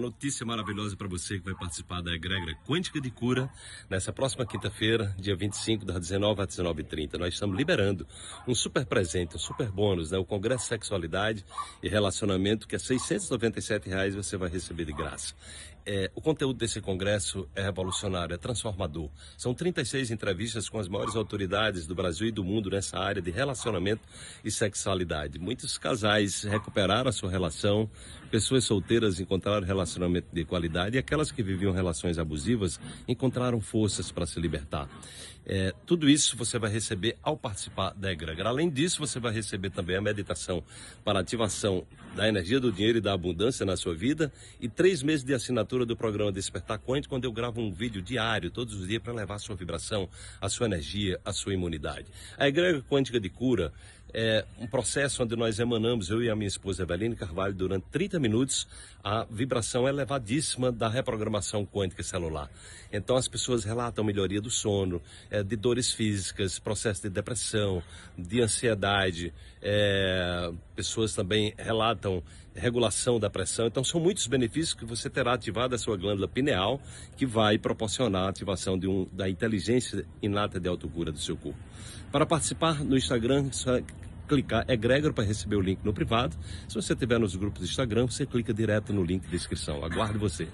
Notícia maravilhosa para você que vai participar da Egrégora Quântica de Cura nessa próxima quinta-feira, dia 25, das 19 às 19h30. Nós estamos liberando um super presente, um super bônus, né? o Congresso Sexualidade e Relacionamento, que é R$ 697 reais você vai receber de graça. É, o conteúdo desse congresso é revolucionário, é transformador. São 36 entrevistas com as maiores autoridades do Brasil e do mundo nessa área de relacionamento e sexualidade. Muitos casais recuperaram a sua relação, pessoas solteiras encontraram relação relacionamento de qualidade e aquelas que viviam relações abusivas encontraram forças para se libertar. É, tudo isso você vai receber ao participar da egrégora. Além disso, você vai receber também a meditação para ativação da energia do dinheiro e da abundância na sua vida e três meses de assinatura do programa Despertar Quântico, quando eu gravo um vídeo diário, todos os dias, para levar a sua vibração, a sua energia, a sua imunidade. A egrégora quântica de cura é um processo onde nós emanamos, eu e a minha esposa Eveline Carvalho, durante 30 minutos, a vibração elevadíssima da reprogramação quântica celular. Então as pessoas relatam melhoria do sono, é, eh, de dores físicas, processo de depressão, de ansiedade. É, pessoas também relatam regulação da pressão. Então, são muitos benefícios que você terá ativado a sua glândula pineal, que vai proporcionar a ativação de um, da inteligência inata de autocura do seu corpo. Para participar no Instagram, clicar egrégor é para receber o link no privado. Se você estiver nos grupos do Instagram, você clica direto no link de inscrição. Aguardo você.